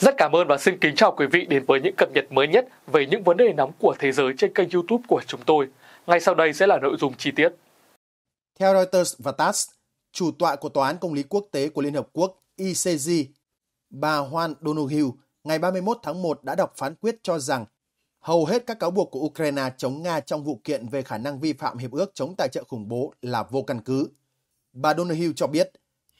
Rất cảm ơn và xin kính chào quý vị đến với những cập nhật mới nhất về những vấn đề nóng của thế giới trên kênh YouTube của chúng tôi. Ngay sau đây sẽ là nội dung chi tiết. Theo Reuters và TASS, chủ tọa của Tòa án Công lý Quốc tế của Liên Hợp Quốc ICJ, bà Juan Donohue, ngày 31 tháng 1 đã đọc phán quyết cho rằng hầu hết các cáo buộc của Ukraine chống Nga trong vụ kiện về khả năng vi phạm Hiệp ước chống tài trợ khủng bố là vô căn cứ. Bà Donohue cho biết,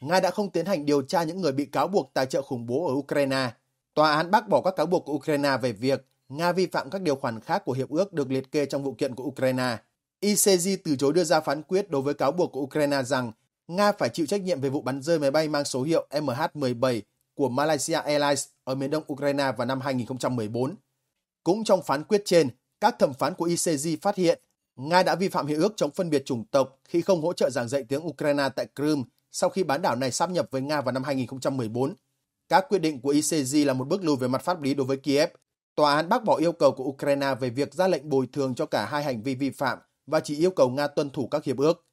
Nga đã không tiến hành điều tra những người bị cáo buộc tài trợ khủng bố ở Ukraine. Tòa án bác bỏ các cáo buộc của Ukraine về việc Nga vi phạm các điều khoản khác của hiệp ước được liệt kê trong vụ kiện của Ukraine. ICJ từ chối đưa ra phán quyết đối với cáo buộc của Ukraine rằng Nga phải chịu trách nhiệm về vụ bắn rơi máy bay mang số hiệu MH17 của Malaysia Airlines ở miền đông Ukraine vào năm 2014. Cũng trong phán quyết trên, các thẩm phán của ICJ phát hiện Nga đã vi phạm hiệp ước chống phân biệt chủng tộc khi không hỗ trợ giảng dạy tiếng Ukraine tại Crimea sau khi bán đảo này sáp nhập với Nga vào năm 2014. Các quyết định của ICJ là một bước lùi về mặt pháp lý đối với Kiev. Tòa án bác bỏ yêu cầu của Ukraine về việc ra lệnh bồi thường cho cả hai hành vi vi phạm và chỉ yêu cầu Nga tuân thủ các hiệp ước.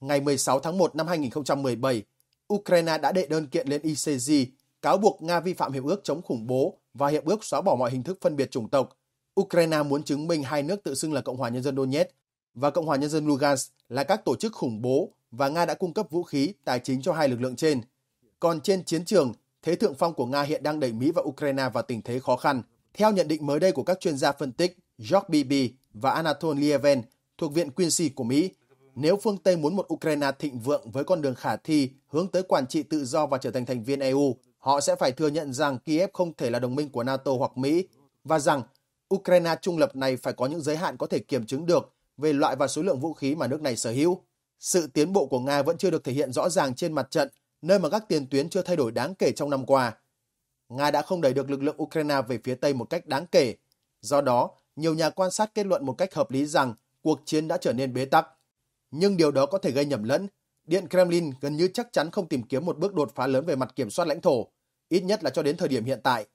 Ngày 16 tháng 1 năm 2017, Ukraine đã đệ đơn kiện lên ICJ cáo buộc Nga vi phạm hiệp ước chống khủng bố và hiệp ước xóa bỏ mọi hình thức phân biệt chủng tộc. Ukraine muốn chứng minh hai nước tự xưng là Cộng hòa Nhân dân Donetsk và Cộng hòa Nhân dân Lugansk là các tổ chức khủng bố và Nga đã cung cấp vũ khí, tài chính cho hai lực lượng trên. Còn trên chiến trường, thế thượng phong của Nga hiện đang đẩy Mỹ và Ukraine vào tình thế khó khăn. Theo nhận định mới đây của các chuyên gia phân tích George Bibi và Anatol Lieven thuộc Viện Quincy của Mỹ, nếu phương Tây muốn một Ukraine thịnh vượng với con đường khả thi hướng tới quản trị tự do và trở thành thành viên EU, họ sẽ phải thừa nhận rằng Kiev không thể là đồng minh của NATO hoặc Mỹ và rằng Ukraine trung lập này phải có những giới hạn có thể kiểm chứng được về loại và số lượng vũ khí mà nước này sở hữu. Sự tiến bộ của Nga vẫn chưa được thể hiện rõ ràng trên mặt trận, nơi mà các tiền tuyến chưa thay đổi đáng kể trong năm qua. Nga đã không đẩy được lực lượng Ukraine về phía Tây một cách đáng kể. Do đó, nhiều nhà quan sát kết luận một cách hợp lý rằng cuộc chiến đã trở nên bế tắc. Nhưng điều đó có thể gây nhầm lẫn. Điện Kremlin gần như chắc chắn không tìm kiếm một bước đột phá lớn về mặt kiểm soát lãnh thổ, ít nhất là cho đến thời điểm hiện tại.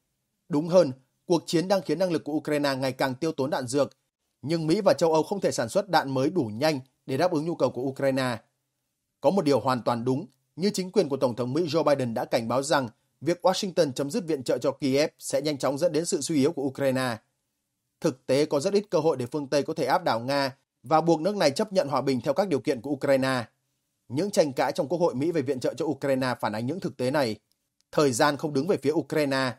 Đúng hơn, cuộc chiến đang khiến năng lực của Ukraine ngày càng tiêu tốn đạn dược, nhưng Mỹ và châu Âu không thể sản xuất đạn mới đủ nhanh để đáp ứng nhu cầu của Ukraine. Có một điều hoàn toàn đúng, như chính quyền của Tổng thống Mỹ Joe Biden đã cảnh báo rằng việc Washington chấm dứt viện trợ cho Kiev sẽ nhanh chóng dẫn đến sự suy yếu của Ukraine. Thực tế có rất ít cơ hội để phương Tây có thể áp đảo Nga và buộc nước này chấp nhận hòa bình theo các điều kiện của Ukraine. Những tranh cãi trong Quốc hội Mỹ về viện trợ cho Ukraine phản ánh những thực tế này. Thời gian không đứng về phía Ukraine,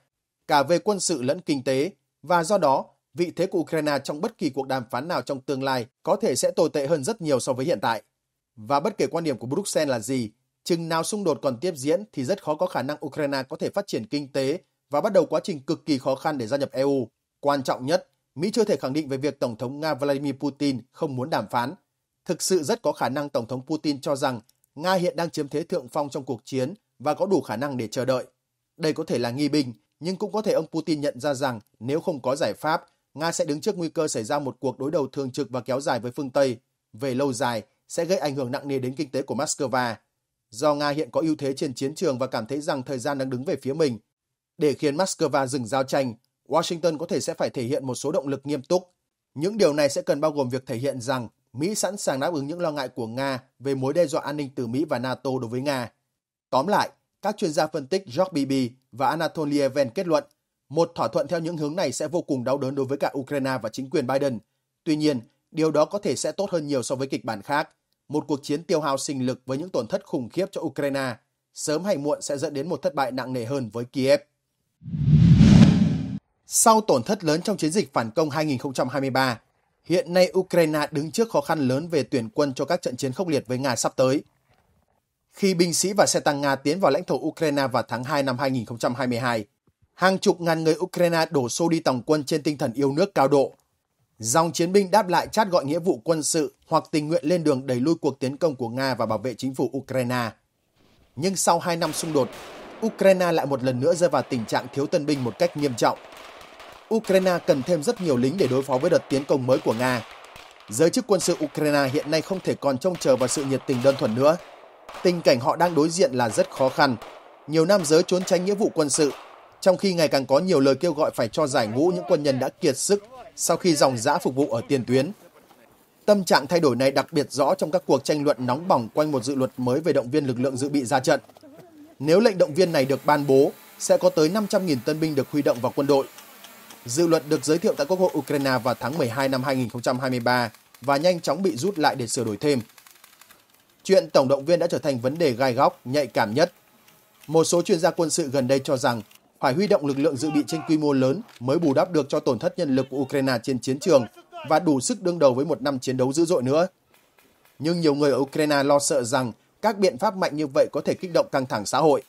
cả về quân sự lẫn kinh tế, và do đó vị thế của Ukraine trong bất kỳ cuộc đàm phán nào trong tương lai có thể sẽ tồi tệ hơn rất nhiều so với hiện tại. Và bất kể quan điểm của Bruxelles là gì, chừng nào xung đột còn tiếp diễn thì rất khó có khả năng Ukraine có thể phát triển kinh tế và bắt đầu quá trình cực kỳ khó khăn để gia nhập EU. Quan trọng nhất, Mỹ chưa thể khẳng định về việc Tổng thống Nga Vladimir Putin không muốn đàm phán. Thực sự rất có khả năng Tổng thống Putin cho rằng Nga hiện đang chiếm thế thượng phong trong cuộc chiến và có đủ khả năng để chờ đợi. Đây có thể là nghi binh, nhưng cũng có thể ông Putin nhận ra rằng nếu không có giải pháp Nga sẽ đứng trước nguy cơ xảy ra một cuộc đối đầu thường trực và kéo dài với phương Tây, về lâu dài sẽ gây ảnh hưởng nặng nề đến kinh tế của Moscow. Do Nga hiện có ưu thế trên chiến trường và cảm thấy rằng thời gian đang đứng về phía mình, để khiến Moscow dừng giao tranh, Washington có thể sẽ phải thể hiện một số động lực nghiêm túc. Những điều này sẽ cần bao gồm việc thể hiện rằng Mỹ sẵn sàng đáp ứng những lo ngại của Nga về mối đe dọa an ninh từ Mỹ và NATO đối với Nga. Tóm lại, các chuyên gia phân tích George Bibi và Anatoly Even kết luận một thỏa thuận theo những hướng này sẽ vô cùng đau đớn đối với cả Ukraine và chính quyền Biden. Tuy nhiên, điều đó có thể sẽ tốt hơn nhiều so với kịch bản khác. Một cuộc chiến tiêu hao sinh lực với những tổn thất khủng khiếp cho Ukraine sớm hay muộn sẽ dẫn đến một thất bại nặng nề hơn với Kiev. Sau tổn thất lớn trong chiến dịch phản công 2023, hiện nay Ukraine đứng trước khó khăn lớn về tuyển quân cho các trận chiến khốc liệt với Nga sắp tới. Khi binh sĩ và xe tăng Nga tiến vào lãnh thổ Ukraine vào tháng 2 năm 2022, hàng chục ngàn người Ukraine đổ xô đi tổng quân trên tinh thần yêu nước cao độ. Dòng chiến binh đáp lại chát gọi nghĩa vụ quân sự hoặc tình nguyện lên đường đẩy lui cuộc tiến công của Nga và bảo vệ chính phủ Ukraine. Nhưng sau 2 năm xung đột, Ukraine lại một lần nữa rơi vào tình trạng thiếu tân binh một cách nghiêm trọng. Ukraine cần thêm rất nhiều lính để đối phó với đợt tiến công mới của Nga. Giới chức quân sự Ukraine hiện nay không thể còn trông chờ vào sự nhiệt tình đơn thuần nữa. Tình cảnh họ đang đối diện là rất khó khăn. Nhiều nam giới trốn tránh nghĩa vụ quân sự trong khi ngày càng có nhiều lời kêu gọi phải cho giải ngũ những quân nhân đã kiệt sức sau khi dòng giã phục vụ ở tiền tuyến. Tâm trạng thay đổi này đặc biệt rõ trong các cuộc tranh luận nóng bỏng quanh một dự luật mới về động viên lực lượng dự bị ra trận. Nếu lệnh động viên này được ban bố, sẽ có tới 500.000 tân binh được huy động vào quân đội. Dự luật được giới thiệu tại Quốc hội Ukraine vào tháng 12 năm 2023 và nhanh chóng bị rút lại để sửa đổi thêm. Chuyện tổng động viên đã trở thành vấn đề gai góc, nhạy cảm nhất. Một số chuyên gia quân sự gần đây cho rằng phải huy động lực lượng dự bị trên quy mô lớn mới bù đắp được cho tổn thất nhân lực của Ukraine trên chiến trường và đủ sức đương đầu với một năm chiến đấu dữ dội nữa. Nhưng nhiều người ở Ukraine lo sợ rằng các biện pháp mạnh như vậy có thể kích động căng thẳng xã hội.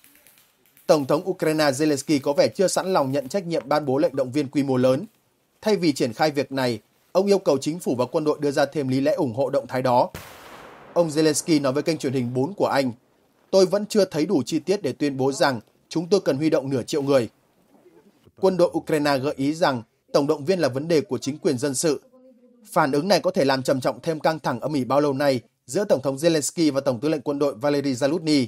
Tổng thống Ukraine Zelensky có vẻ chưa sẵn lòng nhận trách nhiệm ban bố lệnh động viên quy mô lớn. Thay vì triển khai việc này, ông yêu cầu chính phủ và quân đội đưa ra thêm lý lẽ ủng hộ động thái đó. Ông Zelensky nói với kênh truyền hình 4 của Anh, Tôi vẫn chưa thấy đủ chi tiết để tuyên bố rằng chúng tôi cần huy động nửa triệu người. Quân đội Ukraine gợi ý rằng tổng động viên là vấn đề của chính quyền dân sự. Phản ứng này có thể làm trầm trọng thêm căng thẳng âm ỉ bao lâu nay giữa Tổng thống Zelensky và Tổng tư lệnh quân đội Valery Zalutny.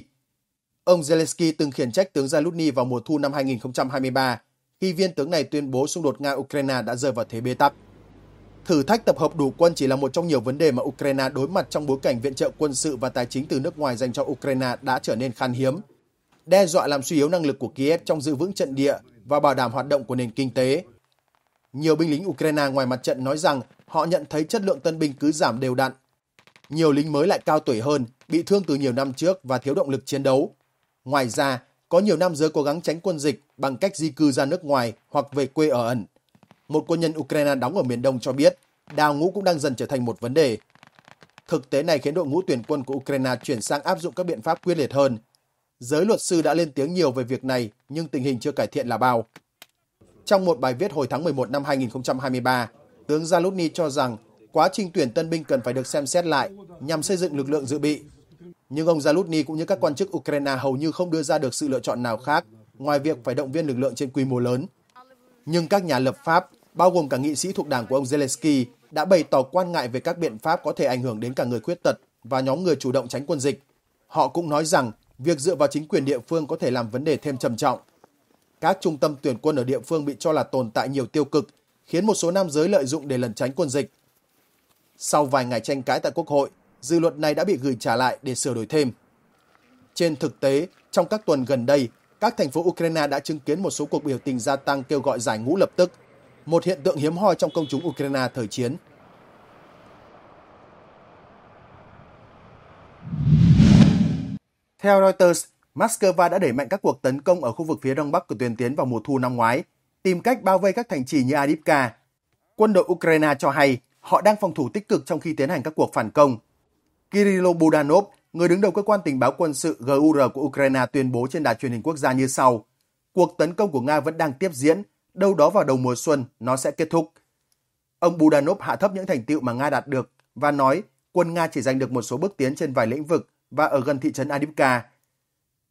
Ông Zelensky từng khiển trách tướng Zalutny vào mùa thu năm 2023 khi viên tướng này tuyên bố xung đột Nga-Ukraine đã rơi vào thế bế tắc. Thử thách tập hợp đủ quân chỉ là một trong nhiều vấn đề mà Ukraine đối mặt trong bối cảnh viện trợ quân sự và tài chính từ nước ngoài dành cho Ukraine đã trở nên khan hiếm đe dọa làm suy yếu năng lực của Kiev trong giữ vững trận địa và bảo đảm hoạt động của nền kinh tế. Nhiều binh lính Ukraine ngoài mặt trận nói rằng họ nhận thấy chất lượng tân binh cứ giảm đều đặn. Nhiều lính mới lại cao tuổi hơn, bị thương từ nhiều năm trước và thiếu động lực chiến đấu. Ngoài ra, có nhiều nam giới cố gắng tránh quân dịch bằng cách di cư ra nước ngoài hoặc về quê ở ẩn. Một quân nhân Ukraine đóng ở miền Đông cho biết, đào ngũ cũng đang dần trở thành một vấn đề. Thực tế này khiến đội ngũ tuyển quân của Ukraine chuyển sang áp dụng các biện pháp quyết liệt hơn Giới luật sư đã lên tiếng nhiều về việc này nhưng tình hình chưa cải thiện là bao. Trong một bài viết hồi tháng 11 năm 2023, tướng Zalutny cho rằng quá trình tuyển tân binh cần phải được xem xét lại nhằm xây dựng lực lượng dự bị. Nhưng ông Zalutny cũng như các quan chức Ukraine hầu như không đưa ra được sự lựa chọn nào khác ngoài việc phải động viên lực lượng trên quy mô lớn. Nhưng các nhà lập pháp, bao gồm cả nghị sĩ thuộc đảng của ông Zelensky, đã bày tỏ quan ngại về các biện pháp có thể ảnh hưởng đến cả người khuyết tật và nhóm người chủ động tránh quân dịch. Họ cũng nói rằng việc dựa vào chính quyền địa phương có thể làm vấn đề thêm trầm trọng. Các trung tâm tuyển quân ở địa phương bị cho là tồn tại nhiều tiêu cực, khiến một số nam giới lợi dụng để lẩn tránh quân dịch. Sau vài ngày tranh cãi tại Quốc hội, dự luật này đã bị gửi trả lại để sửa đổi thêm. Trên thực tế, trong các tuần gần đây, các thành phố Ukraine đã chứng kiến một số cuộc biểu tình gia tăng kêu gọi giải ngũ lập tức, một hiện tượng hiếm hoi trong công chúng Ukraine thời chiến. Theo Reuters, Moscow đã đẩy mạnh các cuộc tấn công ở khu vực phía đông bắc của tuyến tiến vào mùa thu năm ngoái, tìm cách bao vây các thành trì như Adivka. Quân đội Ukraine cho hay họ đang phòng thủ tích cực trong khi tiến hành các cuộc phản công. Kirill Budanov, người đứng đầu cơ quan tình báo quân sự GUR của Ukraine tuyên bố trên đài truyền hình quốc gia như sau. Cuộc tấn công của Nga vẫn đang tiếp diễn, đâu đó vào đầu mùa xuân nó sẽ kết thúc. Ông Budanov hạ thấp những thành tựu mà Nga đạt được và nói quân Nga chỉ giành được một số bước tiến trên vài lĩnh vực và ở gần thị trấn Adivka.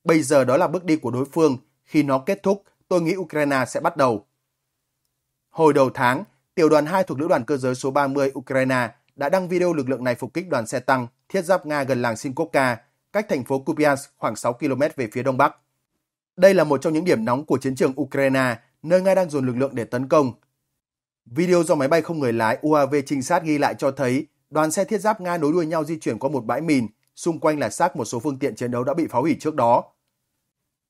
Bây giờ đó là bước đi của đối phương. Khi nó kết thúc, tôi nghĩ Ukraine sẽ bắt đầu. Hồi đầu tháng, tiểu đoàn 2 thuộc lữ đoàn cơ giới số 30 Ukraine đã đăng video lực lượng này phục kích đoàn xe tăng thiết giáp Nga gần làng Sinkovka, cách thành phố Kupiansk khoảng 6 km về phía đông bắc. Đây là một trong những điểm nóng của chiến trường Ukraine, nơi Nga đang dồn lực lượng để tấn công. Video do máy bay không người lái UAV trinh sát ghi lại cho thấy đoàn xe thiết giáp Nga nối đuôi nhau di chuyển qua một bãi mìn xung quanh là xác một số phương tiện chiến đấu đã bị phá hủy trước đó.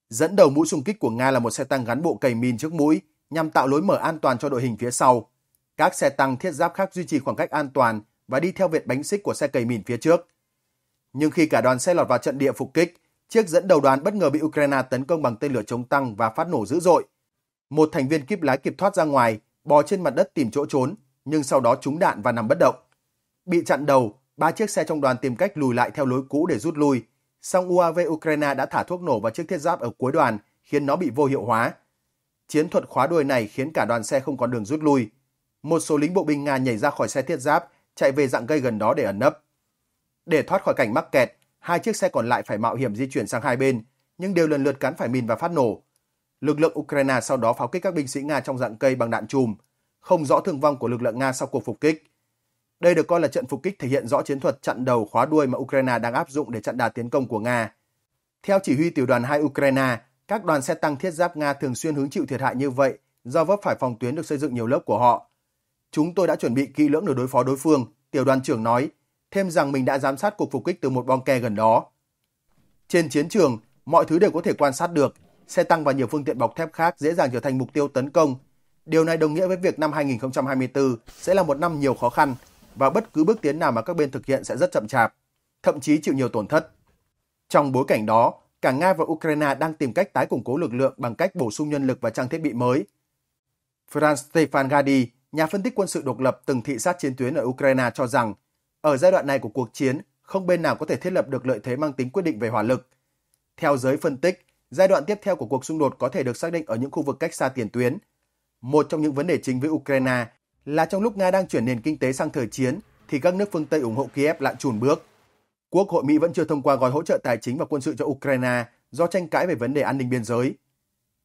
Dẫn đầu mũi xung kích của Nga là một xe tăng gắn bộ cày mìn trước mũi nhằm tạo lối mở an toàn cho đội hình phía sau. Các xe tăng thiết giáp khác duy trì khoảng cách an toàn và đi theo vệt bánh xích của xe cày mìn phía trước. Nhưng khi cả đoàn xe lọt vào trận địa phục kích, chiếc dẫn đầu đoàn bất ngờ bị Ukraine tấn công bằng tên lửa chống tăng và phát nổ dữ dội. Một thành viên kíp lái kịp thoát ra ngoài, bò trên mặt đất tìm chỗ trốn, nhưng sau đó trúng đạn và nằm bất động. Bị chặn đầu, Ba chiếc xe trong đoàn tìm cách lùi lại theo lối cũ để rút lui. Song UAV Ukraine đã thả thuốc nổ vào chiếc thiết giáp ở cuối đoàn, khiến nó bị vô hiệu hóa. Chiến thuật khóa đuôi này khiến cả đoàn xe không còn đường rút lui. Một số lính bộ binh Nga nhảy ra khỏi xe thiết giáp, chạy về dạng gây gần đó để ẩn nấp. Để thoát khỏi cảnh mắc kẹt, hai chiếc xe còn lại phải mạo hiểm di chuyển sang hai bên, nhưng đều lần lượt cắn phải mìn và phát nổ. Lực lượng Ukraine sau đó pháo kích các binh sĩ Nga trong dạng cây bằng đạn chùm. Không rõ thương vong của lực lượng Nga sau cuộc phục kích. Đây được coi là trận phục kích thể hiện rõ chiến thuật chặn đầu khóa đuôi mà Ukraine đang áp dụng để chặn đà tiến công của Nga. Theo chỉ huy tiểu đoàn 2 Ukraine, các đoàn xe tăng thiết giáp Nga thường xuyên hứng chịu thiệt hại như vậy do vấp phải phòng tuyến được xây dựng nhiều lớp của họ. Chúng tôi đã chuẩn bị kỹ lưỡng để đối phó đối phương, tiểu đoàn trưởng nói, thêm rằng mình đã giám sát cuộc phục kích từ một bong ke gần đó. Trên chiến trường, mọi thứ đều có thể quan sát được, xe tăng và nhiều phương tiện bọc thép khác dễ dàng trở thành mục tiêu tấn công. Điều này đồng nghĩa với việc năm 2024 sẽ là một năm nhiều khó khăn và bất cứ bước tiến nào mà các bên thực hiện sẽ rất chậm chạp, thậm chí chịu nhiều tổn thất. Trong bối cảnh đó, cả Nga và Ukraine đang tìm cách tái củng cố lực lượng bằng cách bổ sung nhân lực và trang thiết bị mới. Franz Stefan Gadi, nhà phân tích quân sự độc lập từng thị sát chiến tuyến ở Ukraine cho rằng, ở giai đoạn này của cuộc chiến, không bên nào có thể thiết lập được lợi thế mang tính quyết định về hỏa lực. Theo giới phân tích, giai đoạn tiếp theo của cuộc xung đột có thể được xác định ở những khu vực cách xa tiền tuyến. Một trong những vấn đề chính với Ukraine là trong lúc Nga đang chuyển nền kinh tế sang thời chiến thì các nước phương Tây ủng hộ Kiev lại chùn bước. Quốc hội Mỹ vẫn chưa thông qua gói hỗ trợ tài chính và quân sự cho Ukraine do tranh cãi về vấn đề an ninh biên giới.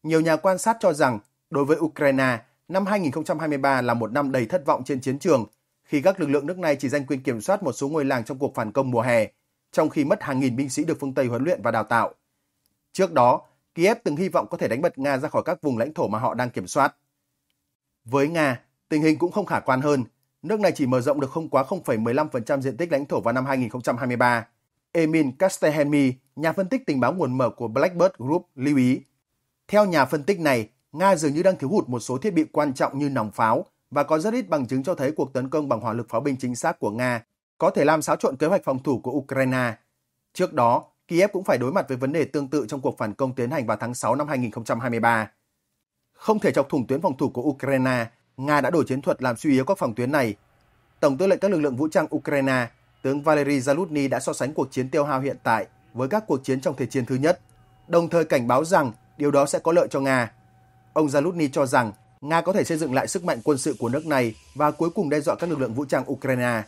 Nhiều nhà quan sát cho rằng đối với Ukraine, năm 2023 là một năm đầy thất vọng trên chiến trường khi các lực lượng nước này chỉ giành quyền kiểm soát một số ngôi làng trong cuộc phản công mùa hè, trong khi mất hàng nghìn binh sĩ được phương Tây huấn luyện và đào tạo. Trước đó, Kiev từng hy vọng có thể đánh bật Nga ra khỏi các vùng lãnh thổ mà họ đang kiểm soát. Với Nga, Tình hình cũng không khả quan hơn. Nước này chỉ mở rộng được không quá 0,15% diện tích lãnh thổ vào năm 2023. Emin Kastehenmi, nhà phân tích tình báo nguồn mở của Blackbird Group lưu ý. Theo nhà phân tích này, Nga dường như đang thiếu hụt một số thiết bị quan trọng như nòng pháo và có rất ít bằng chứng cho thấy cuộc tấn công bằng hỏa lực pháo binh chính xác của Nga có thể làm xáo trộn kế hoạch phòng thủ của Ukraine. Trước đó, Kiev cũng phải đối mặt với vấn đề tương tự trong cuộc phản công tiến hành vào tháng 6 năm 2023. Không thể chọc thủng tuyến phòng thủ của Ukraine, Nga đã đổi chiến thuật làm suy yếu các phòng tuyến này. Tổng tư lệnh các lực lượng vũ trang Ukraine, tướng Valery Zaluzny đã so sánh cuộc chiến tiêu hao hiện tại với các cuộc chiến trong Thế chiến thứ nhất, đồng thời cảnh báo rằng điều đó sẽ có lợi cho Nga. Ông Zaluzny cho rằng Nga có thể xây dựng lại sức mạnh quân sự của nước này và cuối cùng đe dọa các lực lượng vũ trang Ukraine.